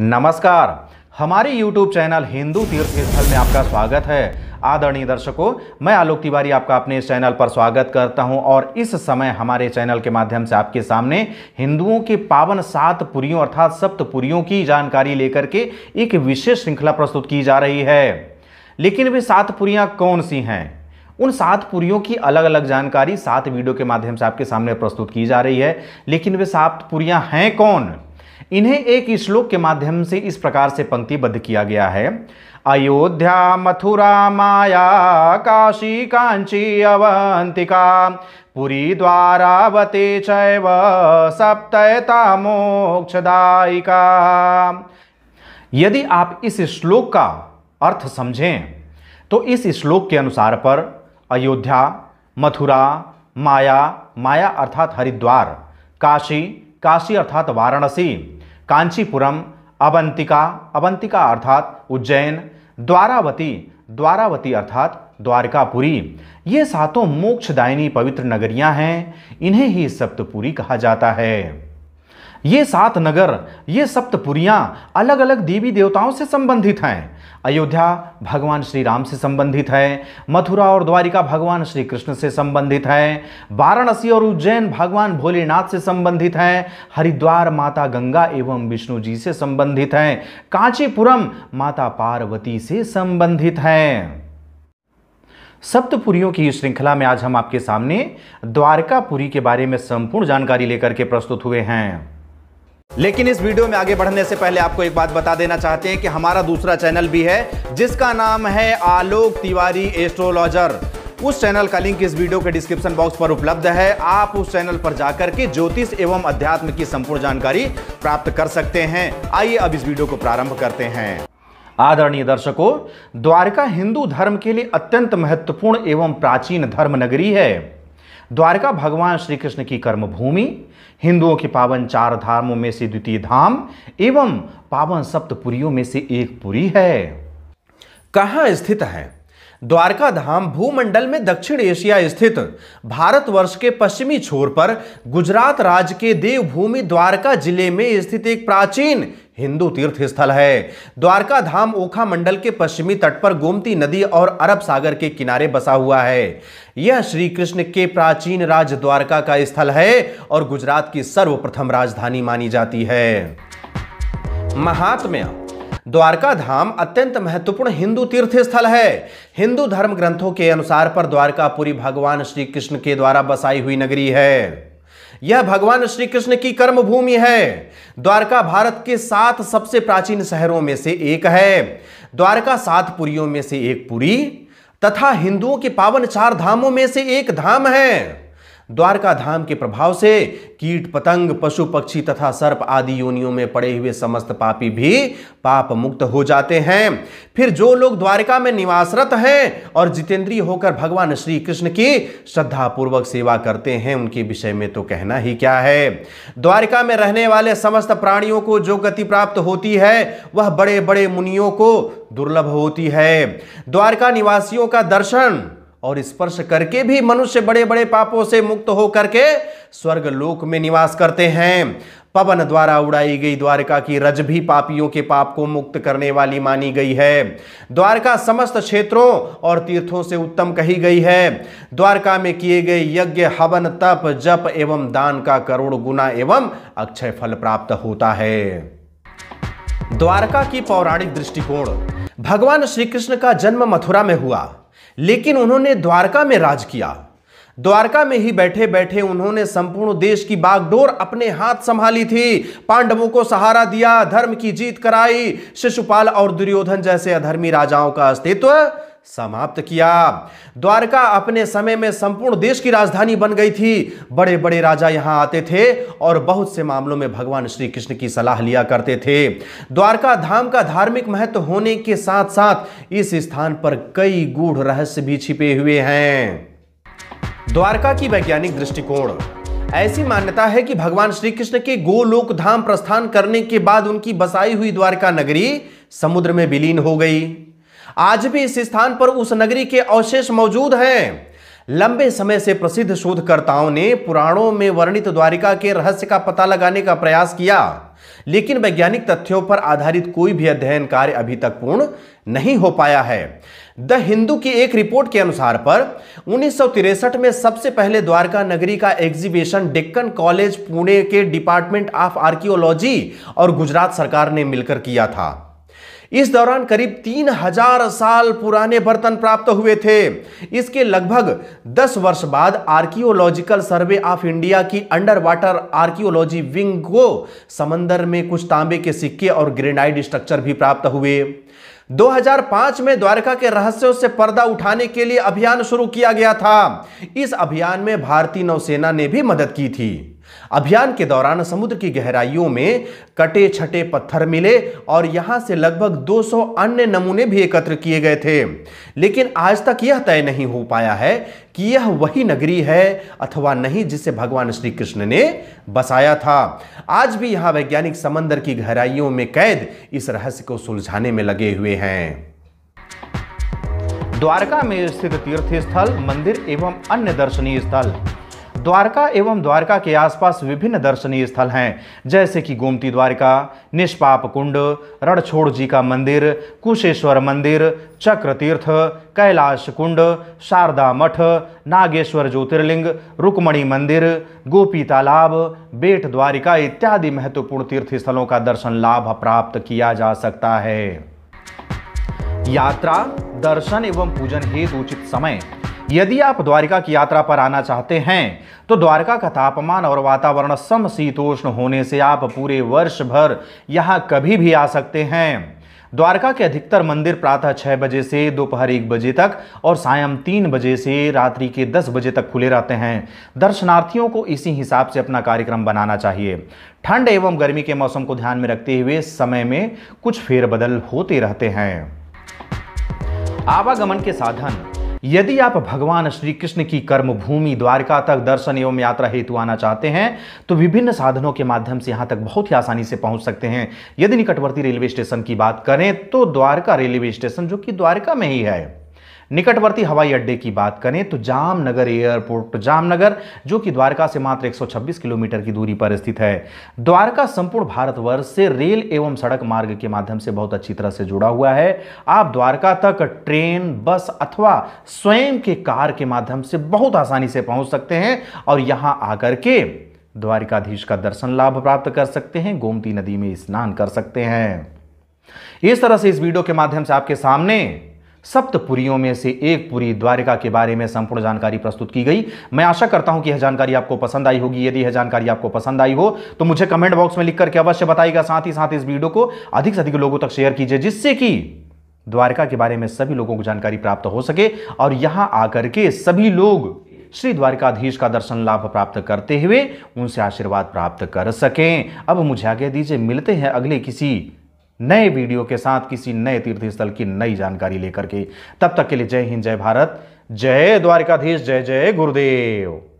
नमस्कार हमारे YouTube channel Hindu तीर्थ स्थल में आपका स्वागत है आदरणीय दर्शकों मैं आलोक तिवारी आपका अपने इस चैनल पर स्वागत करता हूं और इस समय हमारे चैनल के माध्यम से आपके सामने हिंदुओं के पावन सात पुरियों अर्थात सप्तपुरियों की जानकारी लेकर के एक विशेष श्रृंखला प्रस्तुत की जा रही है लेकिन वे सात पुरियाँ कौन सी हैं उन सात पुरियों की अलग अलग जानकारी सात वीडियो के माध्यम से आपके सामने प्रस्तुत की जा रही है लेकिन वे सात पुरियाँ हैं कौन इन्हें एक श्लोक के माध्यम से इस प्रकार से पंक्तिबद्ध किया गया है अयोध्या मथुरा माया काशी कांची अवंतिका पुरी द्वारावते चैव सप्तता मोक्षदायिका यदि आप इस श्लोक का अर्थ समझें तो इस श्लोक के अनुसार पर अयोध्या मथुरा माया माया अर्थात हरिद्वार काशी काशी अर्थात वाराणसी कांचीपुरम अवंतिका अवंतिका अर्थात उज्जैन द्वारावती द्वारावती अर्थात द्वारकापुरी ये सातों मोक्षदायिनी पवित्र नगरियां हैं इन्हें ही सप्तपुरी कहा जाता है ये सात नगर ये सप्तपुरियाँ अलग अलग देवी देवताओं से संबंधित हैं अयोध्या भगवान श्री राम से संबंधित है मथुरा और द्वारिका भगवान श्री कृष्ण से संबंधित है वाराणसी और उज्जैन भगवान भोलेनाथ से संबंधित है हरिद्वार माता गंगा एवं विष्णु जी से संबंधित है कांचीपुरम माता पार्वती से संबंधित है सप्तपुरियों की श्रृंखला में आज हम आपके सामने द्वारकापुरी के बारे में संपूर्ण जानकारी लेकर के प्रस्तुत हुए हैं लेकिन इस वीडियो में आगे बढ़ने से पहले आपको एक बात बता देना चाहते हैं कि हमारा दूसरा चैनल भी है जिसका नाम है आलोक तिवारी एस्ट्रोलॉजर उस चैनल का लिंक इस वीडियो के डिस्क्रिप्शन बॉक्स पर उपलब्ध है आप उस चैनल पर जाकर के ज्योतिष एवं अध्यात्म की संपूर्ण जानकारी प्राप्त कर सकते हैं आइए अब इस वीडियो को प्रारंभ करते हैं आदरणीय दर्शकों द्वारका हिंदू धर्म के लिए अत्यंत महत्वपूर्ण एवं प्राचीन धर्म नगरी है द्वारका भगवान श्री कृष्ण की कर्मभूमि हिंदुओं के पावन चार धामों में से द्वितीय धाम एवं पावन सप्तपुरियों में से एक पुरी है कहाँ स्थित है द्वारका धाम भूमंडल में दक्षिण एशिया स्थित भारतवर्ष के पश्चिमी छोर पर गुजरात राज्य के देवभूमि द्वारका जिले में स्थित एक प्राचीन हिंदू तीर्थ स्थल है द्वारका धाम ओखा मंडल के पश्चिमी तट पर गोमती नदी और अरब सागर के किनारे बसा हुआ है यह श्री कृष्ण के प्राचीन राज द्वारका का स्थल है और गुजरात की सर्वप्रथम राजधानी मानी जाती है महात्म्य द्वारका धाम अत्यंत महत्वपूर्ण हिंदू तीर्थ स्थल है हिंदू धर्म ग्रंथों के अनुसार पर द्वारकापुरी भगवान श्री कृष्ण के द्वारा बसाई हुई नगरी है यह भगवान श्री कृष्ण की कर्म भूमि है द्वारका भारत के सात सबसे प्राचीन शहरों में से एक है द्वारका सात पुरियों में से एक पुरी तथा हिंदुओं के पावन चार धामों में से एक धाम है द्वारका धाम के प्रभाव से कीट पतंग पशु पक्षी तथा सर्प आदि योनियों में पड़े हुए समस्त पापी भी पाप मुक्त हो जाते हैं फिर जो लोग द्वारका में निवासरत हैं और जितेंद्रीय होकर भगवान श्री कृष्ण की श्रद्धापूर्वक सेवा करते हैं उनके विषय में तो कहना ही क्या है द्वारका में रहने वाले समस्त प्राणियों को जो गति प्राप्त होती है वह बड़े बड़े मुनियों को दुर्लभ होती है द्वारका निवासियों का दर्शन और स्पर्श करके भी मनुष्य बड़े बड़े पापों से मुक्त होकर के स्वर्ग लोक में निवास करते हैं पवन द्वारा उड़ाई गई द्वारका की रज भी पापियों के पाप को मुक्त करने वाली मानी गई है द्वारका समस्त क्षेत्रों और तीर्थों से उत्तम कही गई है द्वारका में किए गए यज्ञ हवन तप जप एवं दान का करोड़ गुना एवं अक्षय फल प्राप्त होता है द्वारका की पौराणिक दृष्टिकोण भगवान श्री कृष्ण का जन्म मथुरा में हुआ लेकिन उन्होंने द्वारका में राज किया द्वारका में ही बैठे बैठे उन्होंने संपूर्ण देश की बागडोर अपने हाथ संभाली थी पांडवों को सहारा दिया धर्म की जीत कराई शिशुपाल और दुर्योधन जैसे अधर्मी राजाओं का अस्तित्व समाप्त किया द्वारका अपने समय में संपूर्ण देश की राजधानी बन गई थी बड़े बड़े राजा यहां आते थे और बहुत से मामलों में भगवान श्री कृष्ण की सलाह लिया करते थे द्वारका धाम का धार्मिक महत्व होने के साथ साथ इस स्थान पर कई गूढ़ रहस्य भी छिपे हुए हैं द्वारका की वैज्ञानिक दृष्टिकोण ऐसी मान्यता है कि भगवान श्री कृष्ण के गोलोक धाम प्रस्थान करने के बाद उनकी बसाई हुई द्वारका नगरी समुद्र में विलीन हो गई आज भी इस स्थान पर उस नगरी के अवशेष मौजूद हैं लंबे समय से प्रसिद्ध शोधकर्ताओं ने पुराणों में वर्णित द्वारिका के रहस्य का पता लगाने का प्रयास किया लेकिन वैज्ञानिक तथ्यों पर आधारित कोई भी अध्ययन कार्य अभी तक पूर्ण नहीं हो पाया है द हिंदू की एक रिपोर्ट के अनुसार पर उन्नीस में सबसे पहले द्वारका नगरी का एग्जीबिशन डेक्कन कॉलेज पुणे के डिपार्टमेंट ऑफ आर्कियोलॉजी और गुजरात सरकार ने मिलकर किया था इस दौरान करीब तीन हजार साल पुराने बर्तन प्राप्त हुए थे इसके लगभग दस वर्ष बाद आर्कियोलॉजिकल सर्वे ऑफ इंडिया की अंडर वाटर आर्कियोलॉजी विंग को समंदर में कुछ तांबे के सिक्के और ग्रेनाइड स्ट्रक्चर भी प्राप्त हुए 2005 में द्वारका के रहस्यों से पर्दा उठाने के लिए अभियान शुरू किया गया था इस अभियान में भारतीय नौसेना ने भी मदद की थी अभियान के दौरान समुद्र की गहराइयों में कटे छटे पत्थर मिले और यहां से लगभग 200 अन्य नमूने भी एकत्र किए गए थे लेकिन आज तक यह तय नहीं हो पाया है कि यह वही नगरी है अथवा नहीं जिसे भगवान श्री कृष्ण ने बसाया था आज भी यहां वैज्ञानिक समंदर की गहराइयों में कैद इस रहस्य को सुलझाने में लगे हुए हैं द्वारका में स्थित तीर्थ स्थल मंदिर एवं अन्य दर्शनीय स्थल द्वारका एवं द्वारका के आसपास विभिन्न दर्शनीय स्थल हैं जैसे कि गोमती द्वारका निष्पाप कुंड रणछोड़ जी का मंदिर कुशेश्वर मंदिर चक्र तीर्थ कैलाश कुंड शारदा मठ नागेश्वर ज्योतिर्लिंग रुक्मणी मंदिर गोपी तालाब बेट द्वारिका इत्यादि महत्वपूर्ण तीर्थ स्थलों का दर्शन लाभ प्राप्त किया जा सकता है यात्रा दर्शन एवं पूजन हेतु उचित समय यदि आप द्वारिका की यात्रा पर आना चाहते हैं तो द्वारका का तापमान और वातावरण समशीतोष्ण होने से आप पूरे वर्ष भर यहाँ कभी भी आ सकते हैं द्वारका के अधिकतर मंदिर प्रातः छः बजे से दोपहर एक बजे तक और सायं तीन बजे से रात्रि के दस बजे तक खुले रहते हैं दर्शनार्थियों को इसी हिसाब से अपना कार्यक्रम बनाना चाहिए ठंड एवं गर्मी के मौसम को ध्यान में रखते हुए समय में कुछ फेरबदल होते रहते हैं आवागमन के साधन यदि आप भगवान श्री कृष्ण की कर्म भूमि द्वारका तक दर्शन एवं यात्रा हेतु आना चाहते हैं तो विभिन्न साधनों के माध्यम से यहाँ तक बहुत ही आसानी से पहुंच सकते हैं यदि निकटवर्ती रेलवे स्टेशन की बात करें तो द्वारका रेलवे स्टेशन जो कि द्वारका में ही है निकटवर्ती हवाई अड्डे की बात करें तो जामनगर एयरपोर्ट तो जामनगर जो कि द्वारका से मात्र 126 किलोमीटर की दूरी पर स्थित है द्वारका संपूर्ण भारतवर्ष से रेल एवं सड़क मार्ग के माध्यम से बहुत अच्छी तरह से जुड़ा हुआ है आप द्वारका तक ट्रेन बस अथवा स्वयं के कार के माध्यम से बहुत आसानी से पहुंच सकते हैं और यहाँ आकर के द्वारिकाधीश का दर्शन लाभ प्राप्त कर सकते हैं गोमती नदी में स्नान कर सकते हैं इस तरह से इस वीडियो के माध्यम से आपके सामने सप्तपुरियों में से एक पुरी द्वारिका के बारे में संपूर्ण जानकारी प्रस्तुत की गई मैं आशा करता हूं कि यह जानकारी आपको पसंद आई होगी यदि यह जानकारी आपको पसंद आई हो तो मुझे कमेंट बॉक्स में लिख करके अवश्य बताएगा साथ ही साथ इस वीडियो को अधिक से अधिक लोगों तक शेयर कीजिए जिससे कि द्वारका के बारे में सभी लोगों को जानकारी प्राप्त हो सके और यहां आकर के सभी लोग श्री द्वारिकाधीश का दर्शन लाभ प्राप्त करते हुए उनसे आशीर्वाद प्राप्त कर सकें अब मुझे आगे दीजिए मिलते हैं अगले किसी नए वीडियो के साथ किसी नए तीर्थ स्थल की नई जानकारी लेकर के तब तक के लिए जय हिंद जय भारत जय द्वारिकाधीश जय जय गुरुदेव